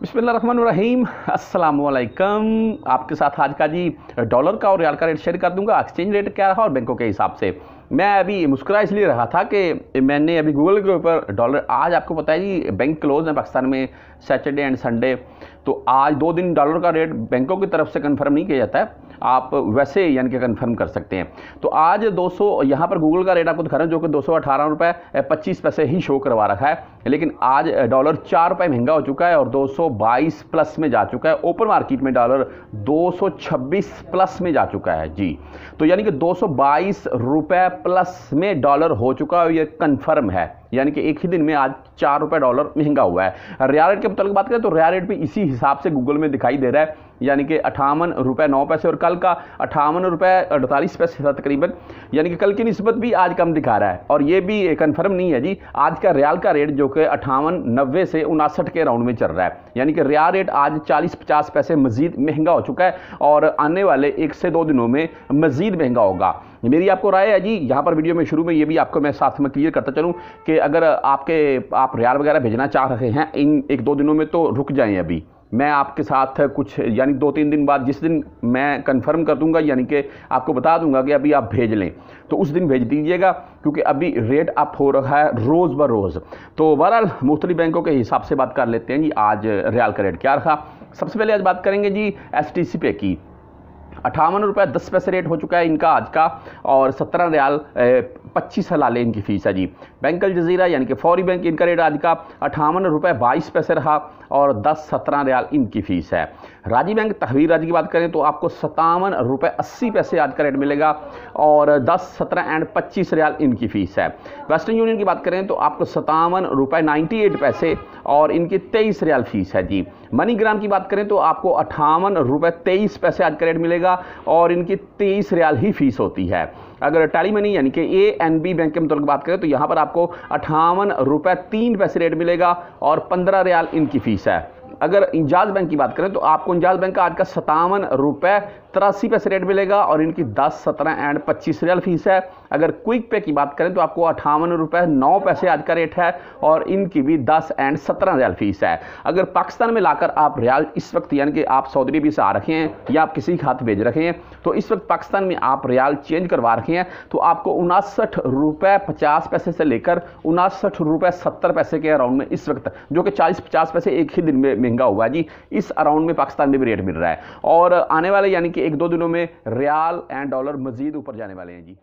बिसमीम असलकम आपके साथ आज का जी डॉलर का और रियाल का रेट शेयर कर दूंगा एक्सचेंज रेट क्या रहा और बैंकों के हिसाब से मैं अभी मुस्कुरा इसलिए रहा था कि मैंने अभी गूगल के ऊपर डॉलर आज आपको पता है जी बैंक क्लोज है पाकिस्तान में सैटरडे एंड संडे तो आज दो दिन डॉलर का रेट बैंकों की तरफ से कन्फर्म नहीं किया जाता है आप वैसे यानी कि कन्फर्म कर सकते हैं तो आज 200 सौ यहाँ पर गूगल का रेट आपको दिखा रहा हूँ जो कि दो सौ अठारह रुपये पच्चीस पैसे ही शो करवा रखा है लेकिन आज डॉलर चार रुपये महंगा हो चुका है और 222 प्लस में जा चुका है ओपन मार्केट में डॉलर 226 प्लस में जा चुका है जी तो यानी कि दो सौ प्लस में डॉलर हो चुका है ये कंफर्म है यानी कि एक ही दिन में आज चार रुपये डॉलर महंगा हुआ है रिया रेट के मतलब बात करें तो रिया रेट भी इसी हिसाब से गूगल में दिखाई दे रहा है यानी कि अठावन रुपये नौ पैसे और कल का अठावन रुपये अड़तालीस पैसे था तकरीबन यानी कि कल की नस्बत भी आज कम दिखा रहा है और ये भी कन्फर्म नहीं है जी आज का रियाल का रेट जो कि अठावन नब्बे से उनासठ के राउंड में चल रहा है यानी कि रिया रेट आज चालीस पचास पैसे मजीद महंगा हो चुका है और आने वाले एक से दो दिनों में मजीद महंगा होगा मेरी आपको राय है जी यहाँ पर वीडियो में शुरू में ये भी आपको मैं साथ में क्लियर करता चलूँ कि अगर आपके आप रियाल वगैरह भेजना चाह रहे हैं इन एक दो दिनों में तो रुक जाएँ अभी मैं आपके साथ कुछ यानी दो तीन दिन बाद जिस दिन मैं कंफर्म कर दूंगा यानी कि आपको बता दूंगा कि अभी आप भेज लें तो उस दिन भेज दीजिएगा क्योंकि अभी रेट अप हो रहा है रोज़ ब रोज़ तो बहरहाल मुख्तलि बैंकों के हिसाब से बात कर लेते हैं जी आज रियाल का रेट क्या रहा सबसे पहले आज बात करेंगे जी एस पे की अठावन रुपये दस पैसे रेट हो चुका है इनका आज का और सत्रह रियाल पच्चीस लें इनकी फ़ीस है जी बैंक अल जजीरा यानी कि फौरी बैंक इनका रेट आज का अठावन रुपये बाईस पैसे रहा और दस सत्रह रियाल इनकी फ़ीस है राजी बैंक तहवीर राजी की बात करें तो आपको सतावन रुपये अस्सी पैसे आज का रेट मिलेगा और दस सत्रह एंड पच्चीस रियाल इनकी फ़ीस है वेस्टर्न यूनियन की बात करें तो आपको सतावन रुपये नाइन्टी एट पैसे और इनकी तेईस रियाल फ़ीस है जी मनी ग्राम की बात करें तो आपको अट्ठावन रुपये तेईस पैसे आज का रेट मिलेगा और इनकी तेईस रियाल ही फीस होती है अगर टैली मनी यानी कि ए एन बी बैंक के मुताबिक बात करें तो यहाँ पर आपको अट्ठावन रुपये तीन पैसे रेट मिलेगा और पंद्रह रियाल इनकी फ़ीस है अगर इंजाज बैंक की बात करें तो आपको इंजाज बैंक का आज का सतावन रुपये तिरासी पैसे रेट मिलेगा और इनकी दस सत्रह एंड पच्चीस रियल फीस है अगर क्विक पे की बात करें तो आपको अठावन रुपये नौ पैसे आज का रेट है और इनकी भी दस एंड सत्रह रियल फीस है अगर पाकिस्तान में लाकर आप रियाल इस वक्त यानी कि आप सऊदी अरबी से आ रखे हैं या आप किसी के हाथ भेज रखे हैं तो इस वक्त पाकिस्तान में आप रियाल चेंज करवा रखे हैं तो आपको उनासठ रुपये पचास पैसे से लेकर उनासठ रुपये सत्तर पैसे के अराउंड में इस वक्त जो कि चालीस पचास पैसे एक ही दिन में महंगा हुआ है जी इस अराउंड में पाकिस्तान में भी रेट मिल रहा है और आने वाले यानी कि एक दो दिनों में रियाल एंड डॉलर मजीद ऊपर जाने वाले हैं जी